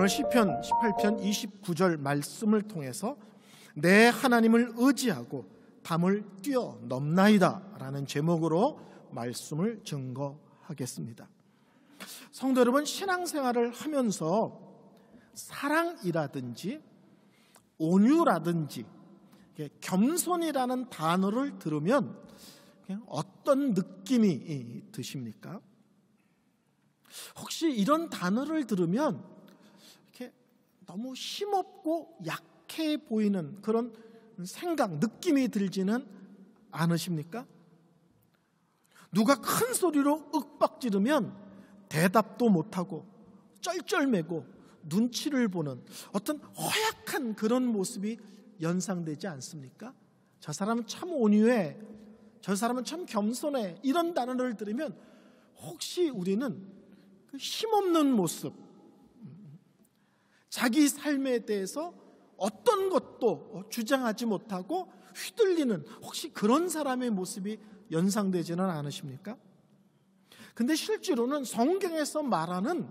오늘 시편 18편 29절 말씀을 통해서 내 하나님을 의지하고 담을 뛰어넘나이다 라는 제목으로 말씀을 증거하겠습니다. 성도 여러분 신앙생활을 하면서 사랑이라든지 온유라든지 겸손이라는 단어를 들으면 어떤 느낌이 드십니까? 혹시 이런 단어를 들으면 너무 힘없고 약해 보이는 그런 생각, 느낌이 들지는 않으십니까? 누가 큰 소리로 윽박 지르면 대답도 못하고 쩔쩔매고 눈치를 보는 어떤 허약한 그런 모습이 연상되지 않습니까? 저 사람은 참 온유해. 저 사람은 참 겸손해. 이런 단어를 들으면 혹시 우리는 그 힘없는 모습, 자기 삶에 대해서 어떤 것도 주장하지 못하고 휘둘리는 혹시 그런 사람의 모습이 연상되지는 않으십니까? 근데 실제로는 성경에서 말하는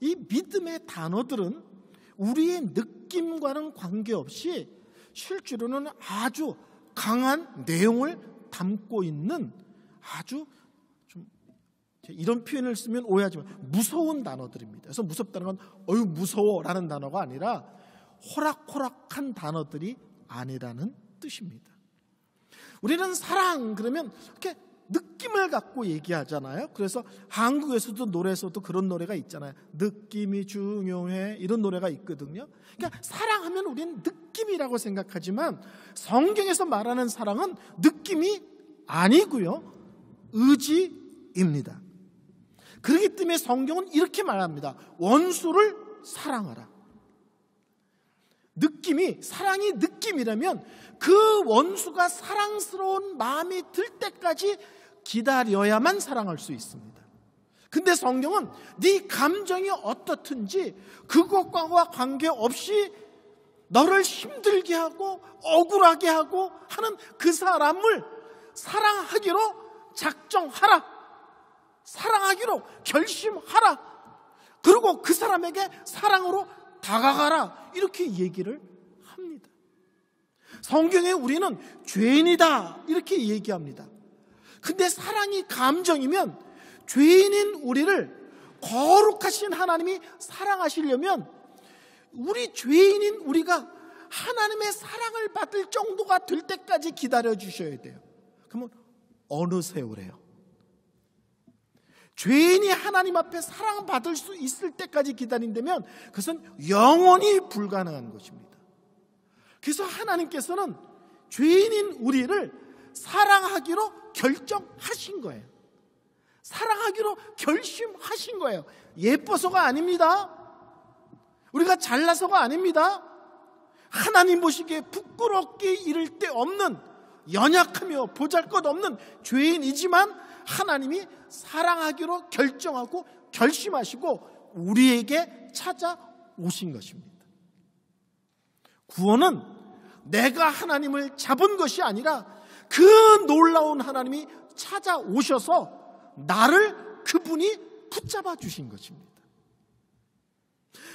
이 믿음의 단어들은 우리의 느낌과는 관계없이 실제로는 아주 강한 내용을 담고 있는 아주 이런 표현을 쓰면 오해하지 만 무서운 단어들입니다. 그래서 무섭다는 건 어유 무서워라는 단어가 아니라 호락호락한 단어들이 아니라는 뜻입니다. 우리는 사랑 그러면 이렇게 느낌을 갖고 얘기하잖아요. 그래서 한국에서도 노래에서도 그런 노래가 있잖아요. 느낌이 중요해 이런 노래가 있거든요. 그러니까 사랑하면 우리는 느낌이라고 생각하지만 성경에서 말하는 사랑은 느낌이 아니고요. 의지입니다. 그렇기 때문에 성경은 이렇게 말합니다. 원수를 사랑하라. 느낌이 사랑이 느낌이라면 그 원수가 사랑스러운 마음이 들 때까지 기다려야만 사랑할 수 있습니다. 근데 성경은 네 감정이 어떻든지 그것과 관계없이 너를 힘들게 하고 억울하게 하고 하는 그 사람을 사랑하기로 작정하라. 사랑하기로 결심하라. 그리고 그 사람에게 사랑으로 다가가라. 이렇게 얘기를 합니다. 성경에 우리는 죄인이다. 이렇게 얘기합니다. 근데 사랑이 감정이면 죄인인 우리를 거룩하신 하나님이 사랑하시려면 우리 죄인인 우리가 하나님의 사랑을 받을 정도가 될 때까지 기다려 주셔야 돼요. 그러면 어느 세월에요? 죄인이 하나님 앞에 사랑받을 수 있을 때까지 기다린다면 그것은 영원히 불가능한 것입니다. 그래서 하나님께서는 죄인인 우리를 사랑하기로 결정하신 거예요. 사랑하기로 결심하신 거예요. 예뻐서가 아닙니다. 우리가 잘나서가 아닙니다. 하나님 보시기에 부끄럽게 이를 데 없는 연약하며 보잘 것 없는 죄인이지만 하나님이 사랑하기로 결정하고 결심하시고 우리에게 찾아오신 것입니다. 구원은 내가 하나님을 잡은 것이 아니라 그 놀라운 하나님이 찾아오셔서 나를 그분이 붙잡아 주신 것입니다.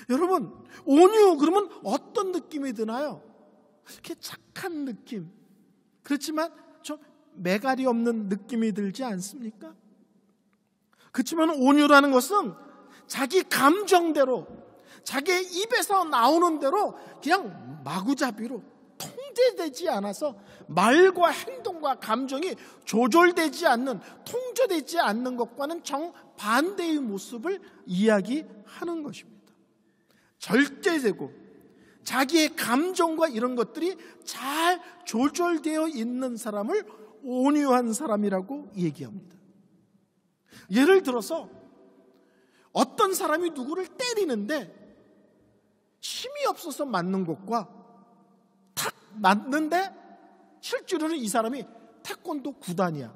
여러분, 온유 그러면 어떤 느낌이 드나요? 이렇게 착한 느낌. 그렇지만 메갈이 없는 느낌이 들지 않습니까? 그렇지만 온유라는 것은 자기 감정대로 자기 입에서 나오는 대로 그냥 마구잡이로 통제되지 않아서 말과 행동과 감정이 조절되지 않는 통제되지 않는 것과는 정반대의 모습을 이야기하는 것입니다. 절제되고 자기의 감정과 이런 것들이 잘 조절되어 있는 사람을 온유한 사람이라고 얘기합니다. 예를 들어서 어떤 사람이 누구를 때리는데 힘이 없어서 맞는 것과 탁 맞는데 실제로는 이 사람이 태권도 9단이야.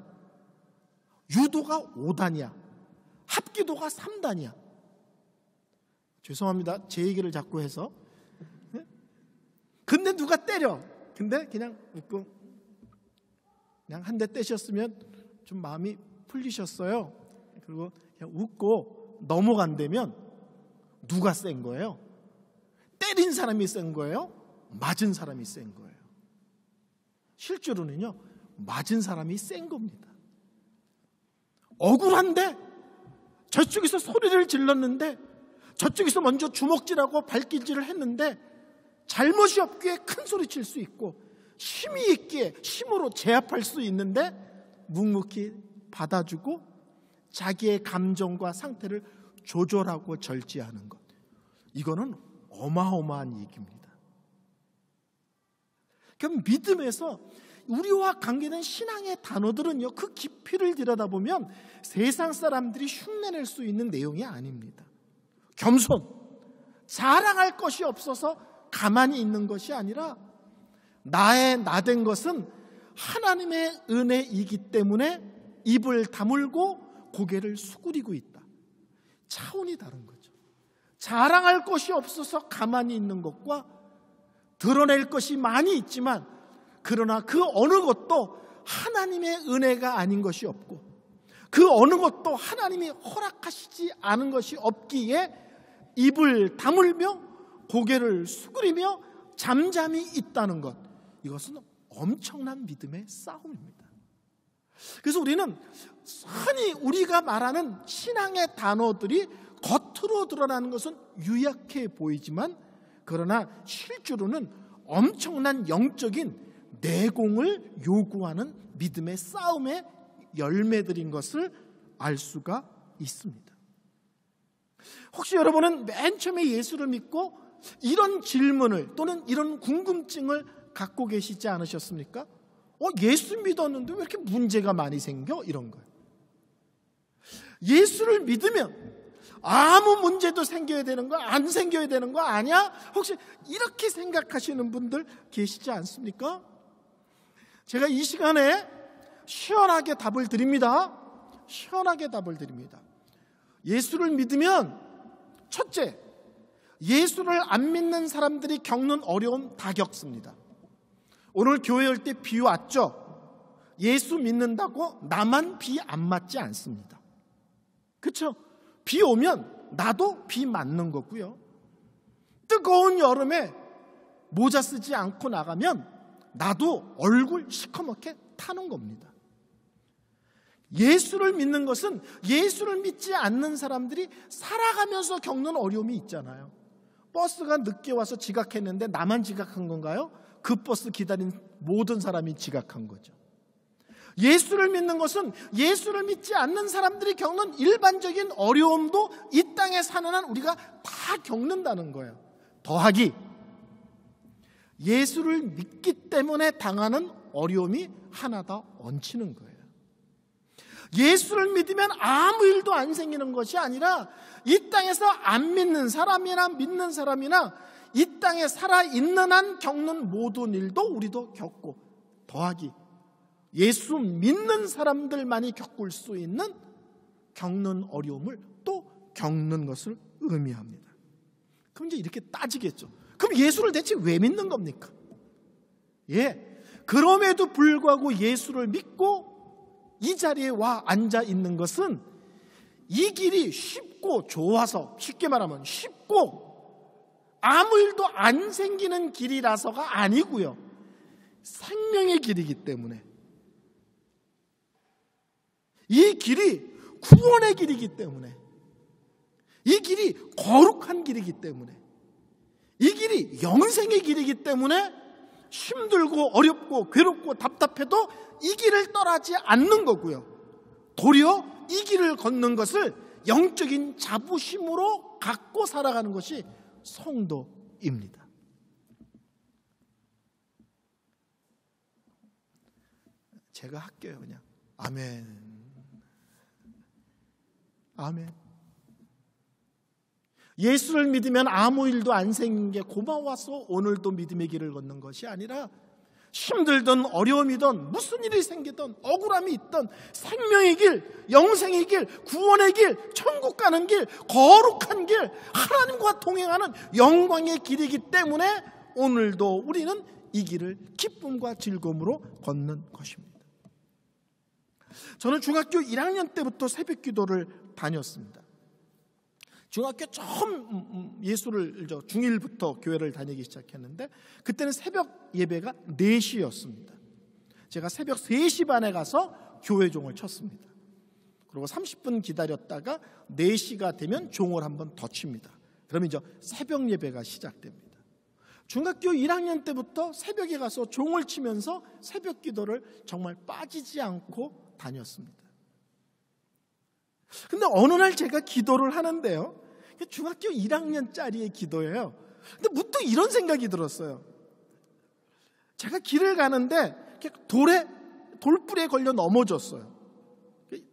유도가 5단이야. 합기도가 3단이야. 죄송합니다. 제 얘기를 자꾸 해서. 네? 근데 누가 때려. 근데 그냥 웃고 그냥 한 대 떼셨으면 좀 마음이 풀리셨어요. 그리고 그냥 웃고 넘어간다면 누가 센 거예요? 때린 사람이 센 거예요? 맞은 사람이 센 거예요. 실제로는요, 맞은 사람이 센 겁니다. 억울한데 저쪽에서 소리를 질렀는데 저쪽에서 먼저 주먹질하고 발길질을 했는데 잘못이 없기에 큰 소리 칠 수 있고 힘이 있게 힘으로 제압할 수 있는데 묵묵히 받아주고 자기의 감정과 상태를 조절하고 절제하는 것. 이거는 어마어마한 얘기입니다. 그럼 믿음에서 우리와 관계된 신앙의 단어들은요, 그 깊이를 들여다보면 세상 사람들이 흉내낼 수 있는 내용이 아닙니다. 겸손, 자랑할 것이 없어서 가만히 있는 것이 아니라 나의 나된 것은 하나님의 은혜이기 때문에 입을 다물고 고개를 수그리고 있다. 차원이 다른 거죠. 자랑할 것이 없어서 가만히 있는 것과 드러낼 것이 많이 있지만 그러나 그 어느 것도 하나님의 은혜가 아닌 것이 없고 그 어느 것도 하나님이 허락하시지 않은 것이 없기에 입을 다물며 고개를 수그리며 잠잠히 있다는 것. 이것은 엄청난 믿음의 싸움입니다. 그래서 우리는 흔히 우리가 말하는 신앙의 단어들이 겉으로 드러나는 것은 유약해 보이지만 그러나 실제로는 엄청난 영적인 내공을 요구하는 믿음의 싸움의 열매들인 것을 알 수가 있습니다. 혹시 여러분은 맨 처음에 예수를 믿고 이런 질문을 또는 이런 궁금증을 갖고 계시지 않으셨습니까? 어, 예수 믿었는데 왜 이렇게 문제가 많이 생겨? 이런 거예요. 예수를 믿으면 아무 문제도 생겨야 되는 거, 안 생겨야 되는 거 아니야? 혹시 이렇게 생각하시는 분들 계시지 않습니까? 제가 이 시간에 시원하게 답을 드립니다. 시원하게 답을 드립니다. 예수를 믿으면 첫째, 예수를 안 믿는 사람들이 겪는 어려움 다 겪습니다. 오늘 교회 올 때 비 왔죠? 예수 믿는다고 나만 비 안 맞지 않습니다. 그렇죠? 비 오면 나도 비 맞는 거고요. 뜨거운 여름에 모자 쓰지 않고 나가면 나도 얼굴 시커멓게 타는 겁니다. 예수를 믿는 것은 예수를 믿지 않는 사람들이 살아가면서 겪는 어려움이 있잖아요. 버스가 늦게 와서 지각했는데 나만 지각한 건가요? 그 버스 기다린 모든 사람이 지각한 거죠. 예수를 믿는 것은 예수를 믿지 않는 사람들이 겪는 일반적인 어려움도 이 땅에 사는 한 우리가 다 겪는다는 거예요. 더하기 예수를 믿기 때문에 당하는 어려움이 하나 더 얹히는 거예요. 예수를 믿으면 아무 일도 안 생기는 것이 아니라 이 땅에서 안 믿는 사람이나 믿는 사람이나 이 땅에 살아있는 한 겪는 모든 일도 우리도 겪고 더하기 예수 믿는 사람들만이 겪을 수 있는 겪는 어려움을 또 겪는 것을 의미합니다. 그럼 이제 이렇게 따지겠죠. 그럼 예수를 대체 왜 믿는 겁니까? 예. 그럼에도 불구하고 예수를 믿고 이 자리에 와 앉아 있는 것은 이 길이 쉽고 좋아서 쉽게 말하면 쉽고 아무 일도 안 생기는 길이라서가 아니고요. 생명의 길이기 때문에. 이 길이 구원의 길이기 때문에. 이 길이 거룩한 길이기 때문에. 이 길이 영생의 길이기 때문에 힘들고 어렵고 괴롭고 답답해도 이 길을 떠나지 않는 거고요. 도리어 이 길을 걷는 것을 영적인 자부심으로 갖고 살아가는 것이 성도입니다. 제가 할게요, 그냥. 아멘. 아멘. 예수를 믿으면 아무 일도 안 생긴 게 고마워서 오늘도 믿음의 길을 걷는 것이 아니라 힘들든 어려움이든 무슨 일이 생기든 억울함이 있든 생명의 길, 영생의 길, 구원의 길, 천국 가는 길, 거룩한 길, 하나님과 동행하는 영광의 길이기 때문에 오늘도 우리는 이 길을 기쁨과 즐거움으로 걷는 것입니다. 저는 중학교 1학년 때부터 새벽 기도를 다녔습니다. 중학교 처음 음, 음, 예수를 중1부터 교회를 다니기 시작했는데 그때는 새벽 예배가 4시였습니다. 제가 새벽 3시 반에 가서 교회 종을 쳤습니다. 그리고 30분 기다렸다가 4시가 되면 종을 한번 더 칩니다. 그러면 이제 새벽 예배가 시작됩니다. 중학교 1학년 때부터 새벽에 가서 종을 치면서 새벽 기도를 정말 빠지지 않고 다녔습니다. 근데 어느 날 제가 기도를 하는데요. 중학교 1학년짜리의 기도예요. 근데 무뚝 이런 생각이 들었어요. 제가 길을 가는데 돌에 돌뿌리에 걸려 넘어졌어요.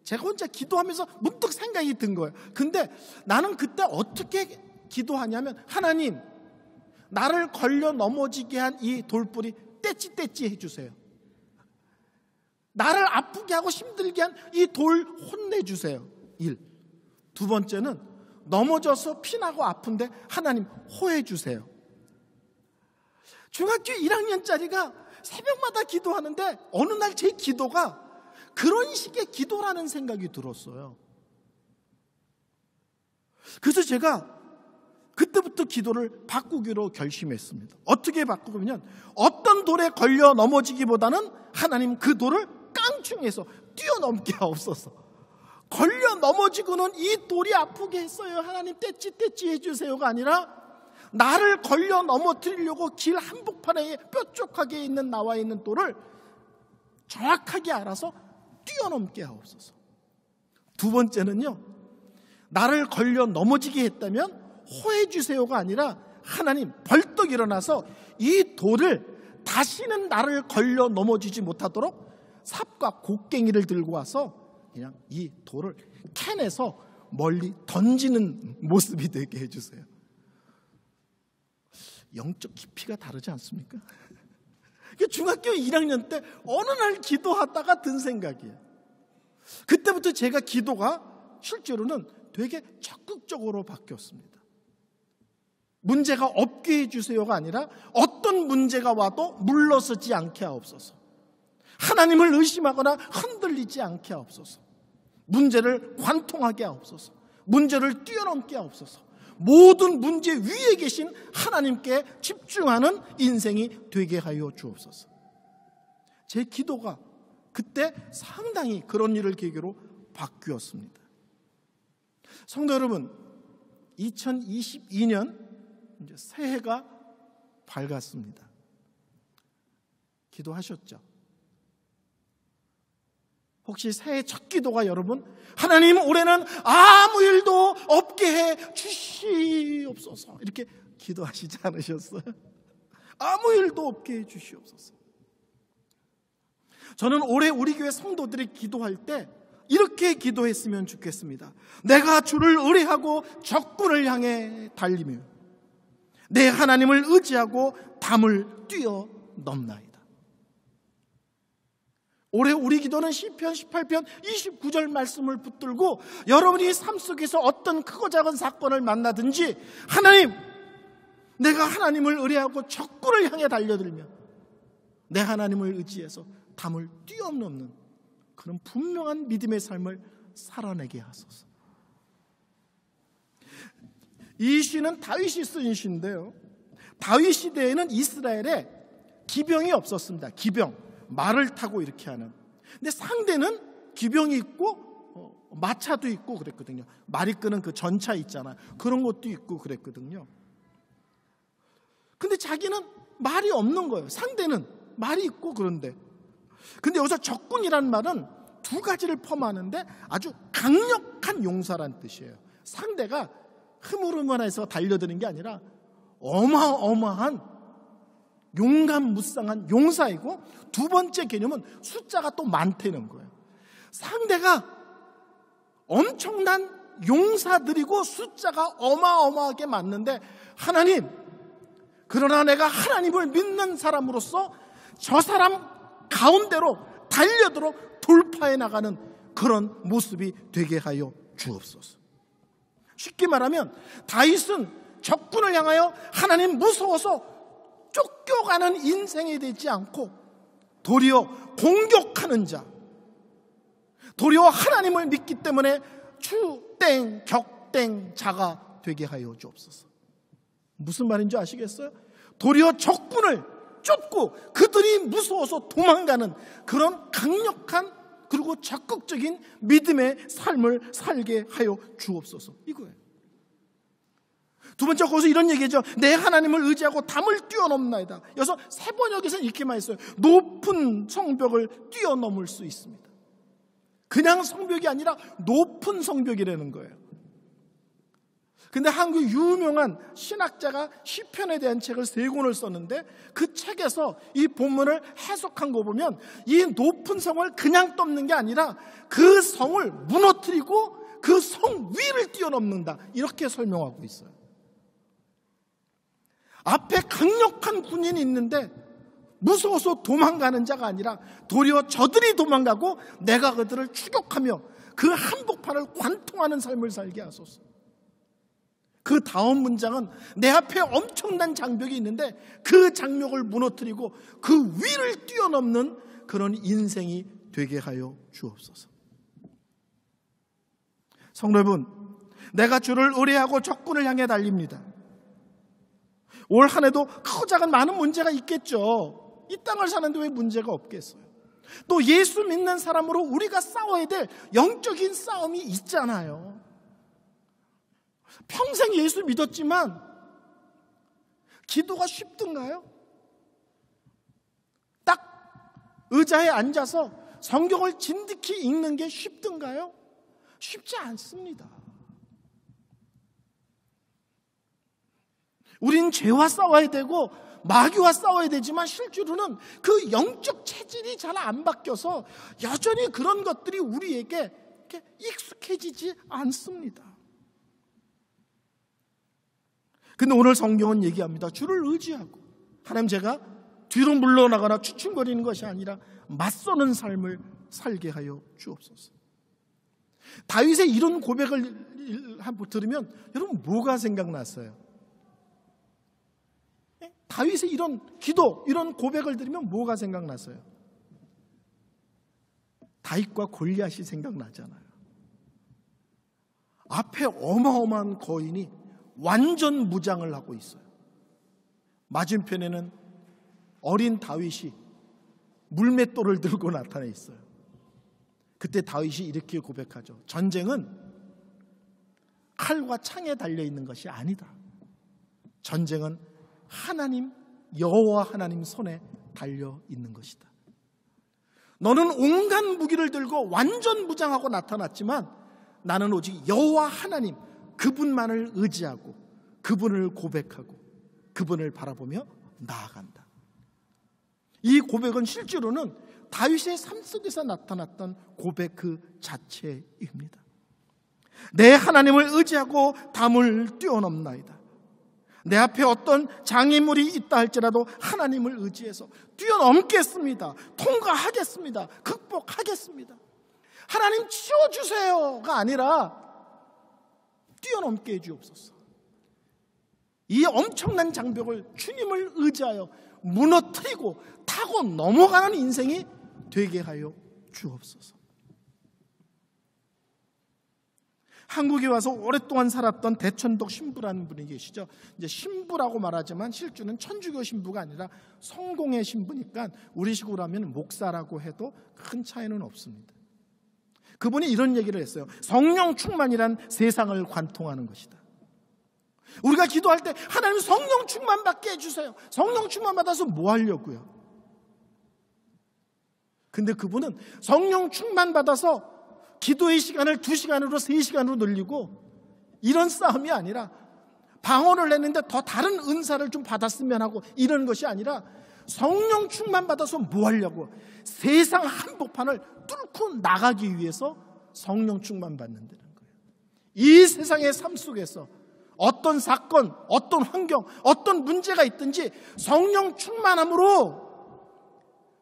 제가 혼자 기도하면서 문득 생각이 든 거예요. 근데 나는 그때 어떻게 기도하냐면 하나님 나를 걸려 넘어지게 한 이 돌뿌리 떼찌 떼찌 해주세요. 나를 아프게 하고 힘들게 한 이 돌 혼내주세요. 일. 두 번째는 넘어져서 피나고 아픈데 하나님 호해 주세요. 중학교 1학년짜리가 새벽마다 기도하는데 어느 날 제 기도가 그런 식의 기도라는 생각이 들었어요. 그래서 제가 그때부터 기도를 바꾸기로 결심했습니다. 어떻게 바꾸냐면 어떤 돌에 걸려 넘어지기보다는 하나님 그 돌을 깡충해서 뛰어넘게 하옵소서. 걸려 넘어지고는 이 돌이 아프게 했어요. 하나님 떼찌 떼찌 해주세요가 아니라 나를 걸려 넘어뜨리려고 길 한복판에 뾰족하게 있는 나와 있는 돌을 정확하게 알아서 뛰어넘게 하옵소서. 두 번째는요. 나를 걸려 넘어지게 했다면 호해 주세요가 아니라 하나님 벌떡 일어나서 이 돌을 다시는 나를 걸려 넘어지지 못하도록 삽과 곡괭이를 들고 와서 그냥 이 돌을 캐내서 멀리 던지는 모습이 되게 해주세요. 영적 깊이가 다르지 않습니까? 그러니까 중학교 1학년 때 어느 날 기도하다가 든 생각이에요. 그때부터 제가 기도가 실제로는 되게 적극적으로 바뀌었습니다. 문제가 없게 해주세요가 아니라 어떤 문제가 와도 물러서지 않게 하옵소서. 하나님을 의심하거나 흔들리지 않게 하옵소서. 문제를 관통하게 하옵소서. 문제를 뛰어넘게 하옵소서. 모든 문제 위에 계신 하나님께 집중하는 인생이 되게 하여 주옵소서. 제 기도가 그때 상당히 그런 일을 계기로 바뀌었습니다. 성도 여러분, 2022년 새해가 밝았습니다. 기도하셨죠? 혹시 새해 첫 기도가 여러분 하나님 올해는 아무 일도 없게 해 주시옵소서 이렇게 기도하시지 않으셨어요? 아무 일도 없게 해 주시옵소서. 저는 올해 우리 교회 성도들이 기도할 때 이렇게 기도했으면 좋겠습니다. 내가 주를 의뢰하고 적군을 향해 달리며 내 하나님을 의지하고 담을 뛰어넘나이다. 올해 우리 기도는 1 0편 18편 29절 말씀을 붙들고 여러분이 삶 속에서 어떤 크고 작은 사건을 만나든지 하나님 내가 하나님을 의뢰하고 적군을 향해 달려들며 내 하나님을 의지해서 담을 뛰어넘는 그런 분명한 믿음의 삶을 살아내게 하소서. 이 시는 다윗이 쓴 시인데요. 다윗 시대에는 이스라엘에 기병이 없었습니다. 기병. 말을 타고 이렇게 하는. 근데 상대는 기병이 있고 어, 마차도 있고 그랬거든요. 말이 끄는 그 전차 있잖아. 그런 것도 있고 그랬거든요. 근데 자기는 말이 없는 거예요. 상대는 말이 있고 그런데. 근데 여기서 적군이란 말은 두 가지를 포함하는데 아주 강력한 용사란 뜻이에요. 상대가 흐물흐물해서 달려드는 게 아니라 어마어마한 용감 무쌍한 용사이고 두 번째 개념은 숫자가 또 많다는 거예요. 상대가 엄청난 용사들이고 숫자가 어마어마하게 많는데 하나님 그러나 내가 하나님을 믿는 사람으로서 저 사람 가운데로 달려들어 돌파해 나가는 그런 모습이 되게 하여 주옵소서. 쉽게 말하면 다윗은 적군을 향하여 하나님 무서워서 쫓겨가는 인생이 되지 않고 도리어 공격하는 자, 도리어 하나님을 믿기 때문에 추땡, 격땡 자가 되게 하여 주옵소서. 무슨 말인지 아시겠어요? 도리어 적군을 쫓고 그들이 무서워서 도망가는 그런 강력한 그리고 적극적인 믿음의 삶을 살게 하여 주옵소서. 이거예요. 두 번째 거기서 이런 얘기죠. 내 하나님을 의지하고 담을 뛰어넘나이다. 여기서 세 번역에서는 이렇게만 했어요. 높은 성벽을 뛰어넘을 수 있습니다. 그냥 성벽이 아니라 높은 성벽이라는 거예요. 근데 한국 유명한 신학자가 시편에 대한 책을 세 권을 썼는데 그 책에서 이 본문을 해석한 거 보면 이 높은 성을 그냥 덮는 게 아니라 그 성을 무너뜨리고 그 성 위를 뛰어넘는다 이렇게 설명하고 있어요. 앞에 강력한 군인이 있는데 무서워서 도망가는 자가 아니라 도리어 저들이 도망가고 내가 그들을 추격하며 그 한복판을 관통하는 삶을 살게 하소서. 그 다음 문장은 내 앞에 엄청난 장벽이 있는데 그 장벽을 무너뜨리고 그 위를 뛰어넘는 그런 인생이 되게 하여 주옵소서. 성도 여러분, 내가 주를 의뢰하고 적군을 향해 달립니다. 올한 해도 크고 작은 많은 문제가 있겠죠. 이 땅을 사는데 왜 문제가 없겠어요? 또 예수 믿는 사람으로 우리가 싸워야 될 영적인 싸움이 있잖아요. 평생 예수 믿었지만 기도가 쉽던가요딱 의자에 앉아서 성경을 진득히 읽는 게쉽던가요 쉽지 않습니다. 우린 죄와 싸워야 되고 마귀와 싸워야 되지만 실제로는 그 영적 체질이 잘 안 바뀌어서 여전히 그런 것들이 우리에게 익숙해지지 않습니다. 근데 오늘 성경은 얘기합니다. 주를 의지하고 하나님 제가 뒤로 물러나거나 추춤거리는 것이 아니라 맞서는 삶을 살게 하여 주옵소서. 다윗의 이런 고백을 한번 들으면 여러분 뭐가 생각났어요? 다윗의 이런 기도, 이런 고백을 들으면 뭐가 생각났어요? 다윗과 골리앗이 생각나잖아요. 앞에 어마어마한 거인이 완전 무장을 하고 있어요. 맞은편에는 어린 다윗이 물맷돌을 들고 나타나 있어요. 그때 다윗이 이렇게 고백하죠. 전쟁은 칼과 창에 달려 있는 것이 아니다. 전쟁은 하나님 여호와 하나님 손에 달려 있는 것이다. 너는 온갖 무기를 들고 완전 무장하고 나타났지만 나는 오직 여호와 하나님 그분만을 의지하고 그분을 고백하고 그분을 바라보며 나아간다. 이 고백은 실제로는 다윗의 삶 속에서 나타났던 고백 그 자체입니다. 내 하나님을 의지하고 담을 뛰어넘나이다. 내 앞에 어떤 장애물이 있다 할지라도 하나님을 의지해서 뛰어넘겠습니다. 통과하겠습니다. 극복하겠습니다. 하나님 치워주세요가 아니라 뛰어넘게 해주옵소서. 이 엄청난 장벽을 주님을 의지하여 무너뜨리고 타고 넘어가는 인생이 되게 하여 주옵소서. 한국에 와서 오랫동안 살았던 대천덕 신부라는 분이 계시죠. 이제 신부라고 말하지만 실주는 천주교 신부가 아니라 성공의 신부니까 우리식으로 하면 목사라고 해도 큰 차이는 없습니다. 그분이 이런 얘기를 했어요. 성령 충만이란 세상을 관통하는 것이다. 우리가 기도할 때 하나님 성령 충만 받게 해주세요. 성령 충만 받아서 뭐 하려고요? 근데 그분은 성령 충만 받아서 기도의 시간을 두시간으로세시간으로 늘리고 이런 싸움이 아니라 방언을 했는데 더 다른 은사를 좀 받았으면 하고 이런 것이 아니라 성령 충만 받아서 뭐 하려고 세상 한복판을 뚫고 나가기 위해서 성령 충만 받는다는 거예요. 이 세상의 삶 속에서 어떤 사건, 어떤 환경, 어떤 문제가 있든지 성령 충만함으로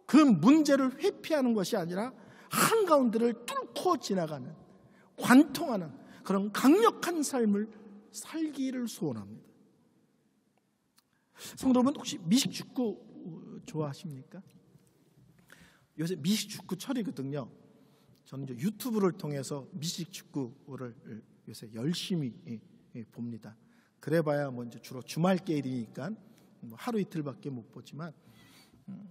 그 문제를 회피하는 것이 아니라 한가운데를 뚫고 스쳐 지나가는 관통하는 그런 강력한 삶을 살기를 소원합니다. 성도 여러분 혹시 미식축구 좋아하십니까? 요새 미식축구 철이거든요. 저는 이제 유튜브를 통해서 미식축구를 요새 열심히 예, 예, 봅니다. 그래봐야 뭐 이제 주로 주말 게임이니까 뭐 하루 이틀밖에 못 보지만 음,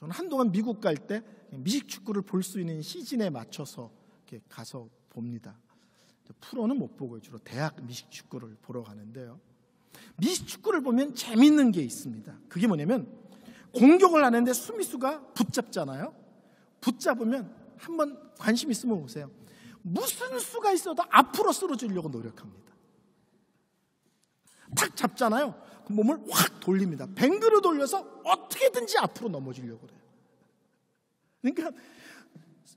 저는 한동안 미국 갈 때 미식축구를 볼 수 있는 시즌에 맞춰서 이렇게 가서 봅니다. 프로는 못보고 주로 대학 미식축구를 보러 가는데요. 미식축구를 보면 재밌는 게 있습니다. 그게 뭐냐면 공격을 하는데 수미수가 붙잡잖아요. 붙잡으면 한번 관심 있으면 보세요 무슨 수가 있어도 앞으로 쓰러지려고 노력합니다. 탁 잡잖아요. 그 몸을 확 돌립니다. 뱅그로 돌려서 어떻게든지 앞으로 넘어지려고 그래요. 그러니까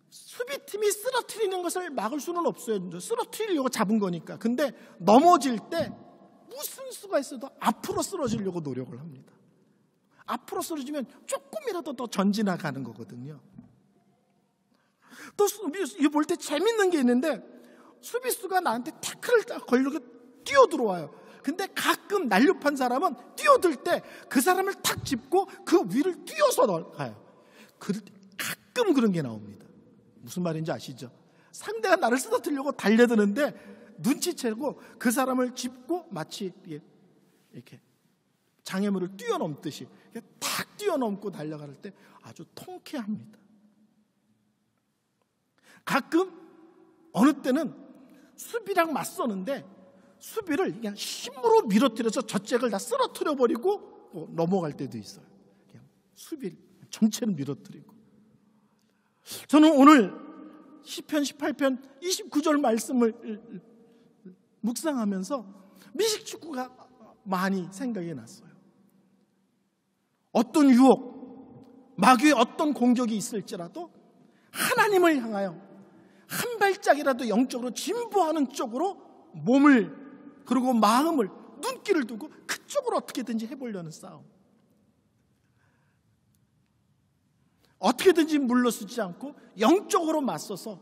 수비팀이 쓰러트리는 것을 막을 수는 없어요. 쓰러트리려고 잡은 거니까. 근데 넘어질 때 무슨 수가 있어도 앞으로 쓰러지려고 노력을 합니다. 앞으로 쓰러지면 조금이라도 더 전진나가는 거거든요. 또 이거 볼때 재밌는 게 있는데 수비수가 나한테 태클을 걸려고 뛰어들어와요. 근데 가끔 날렵한 사람은 뛰어들 때 그 사람을 탁 짚고 그 위를 뛰어서 가요. 그, 가끔 그런 게 나옵니다. 무슨 말인지 아시죠? 상대가 나를 쓰다들려고 달려드는데 눈치채고 그 사람을 짚고 마치 이렇게 장애물을 뛰어넘듯이 탁 뛰어넘고 달려갈 때 아주 통쾌합니다. 가끔 어느 때는 숲이랑 맞서는데 수비를 그냥 힘으로 밀어뜨려서 젖잭을다 쓰러뜨려 버리고 뭐 넘어갈 때도 있어요. 그냥 수비 를 전체를 밀어뜨리고. 저는 오늘 10편, 18편, 29절 말씀을 묵상하면서 미식축구가 많이 생각이 났어요. 어떤 유혹, 마귀의 어떤 공격이 있을지라도 하나님을 향하여 한 발짝이라도 영적으로 진보하는 쪽으로 몸을 그리고 마음을 눈길을 두고 그쪽으로 어떻게든지 해보려는 싸움. 어떻게든지 물러서지 않고 영적으로 맞서서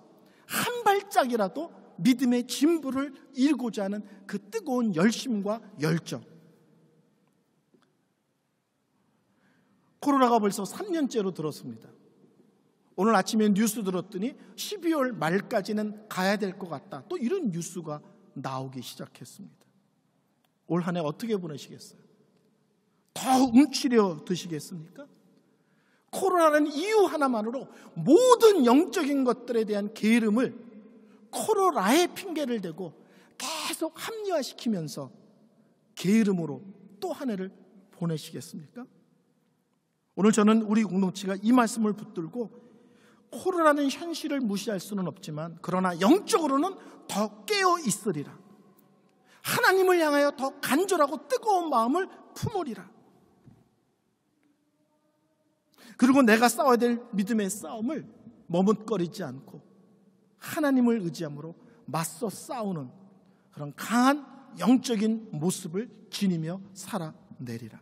한 발짝이라도 믿음의 진부를 일고자 하는 그 뜨거운 열심과 열정. 코로나가 벌써 3년째로 들었습니다. 오늘 아침에 뉴스 들었더니 12월 말까지는 가야 될 것 같다. 또 이런 뉴스가 나오기 시작했습니다. 올 한해 어떻게 보내시겠어요? 더 움츠려 드시겠습니까? 코로나는 이유 하나만으로 모든 영적인 것들에 대한 게으름을 코로나의 핑계를 대고 계속 합리화시키면서 게으름으로 또 한 해를 보내시겠습니까? 오늘 저는 우리 공동체가 이 말씀을 붙들고 코로나는 현실을 무시할 수는 없지만 그러나 영적으로는 더 깨어 있으리라. 하나님을 향하여 더 간절하고 뜨거운 마음을 품으리라. 그리고 내가 싸워야 될 믿음의 싸움을 머뭇거리지 않고 하나님을 의지함으로 맞서 싸우는 그런 강한 영적인 모습을 지니며 살아내리라.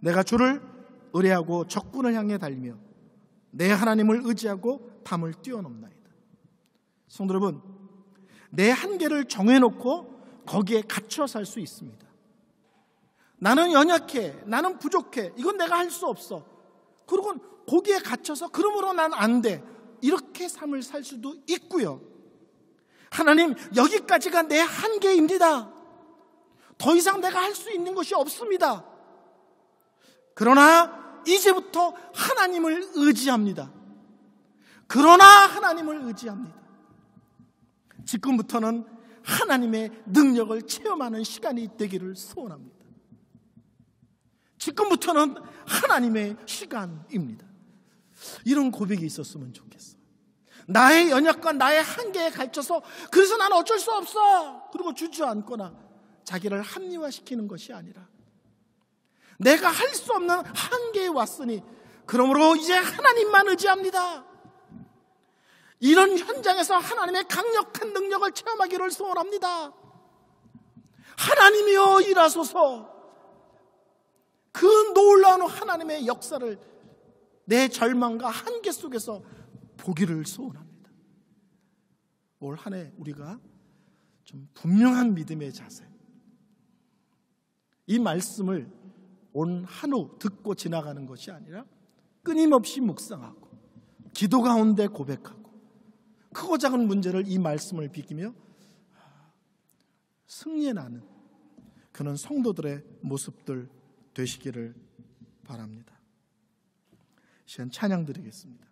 내가 주를 의뢰하고 적군을 향해 달리며 내 하나님을 의지하고 담을 뛰어넘나이다. 성도 여러분, 내 한계를 정해놓고 거기에 갇혀 살 수 있습니다. 나는 연약해, 나는 부족해, 이건 내가 할 수 없어. 그리고 거기에 갇혀서 그러므로 난 안 돼. 이렇게 삶을 살 수도 있고요. 하나님, 여기까지가 내 한계입니다. 더 이상 내가 할 수 있는 것이 없습니다. 그러나 이제부터 하나님을 의지합니다. 그러나 하나님을 의지합니다. 지금부터는 하나님의 능력을 체험하는 시간이 되기를 소원합니다. 지금부터는 하나님의 시간입니다. 이런 고백이 있었으면 좋겠어. 나의 연약과 나의 한계에 갇혀서 그래서 난 어쩔 수 없어. 그리고 주저앉거나 자기를 합리화시키는 것이 아니라 내가 할 수 없는 한계에 왔으니 그러므로 이제 하나님만 의지합니다. 이런 현장에서 하나님의 강력한 능력을 체험하기를 소원합니다. 하나님이여 일하소서 그 놀라운 하나님의 역사를 내 절망과 한계 속에서 보기를 소원합니다. 올한해 우리가 좀 분명한 믿음의 자세. 이 말씀을 온한후 듣고 지나가는 것이 아니라 끊임없이 묵상하고 기도 가운데 고백하고 크고 작은 문제를 이 말씀을 비기며 승리해나는 그런 성도들의 모습들 되시기를 바랍니다. 시간 찬양 드리겠습니다.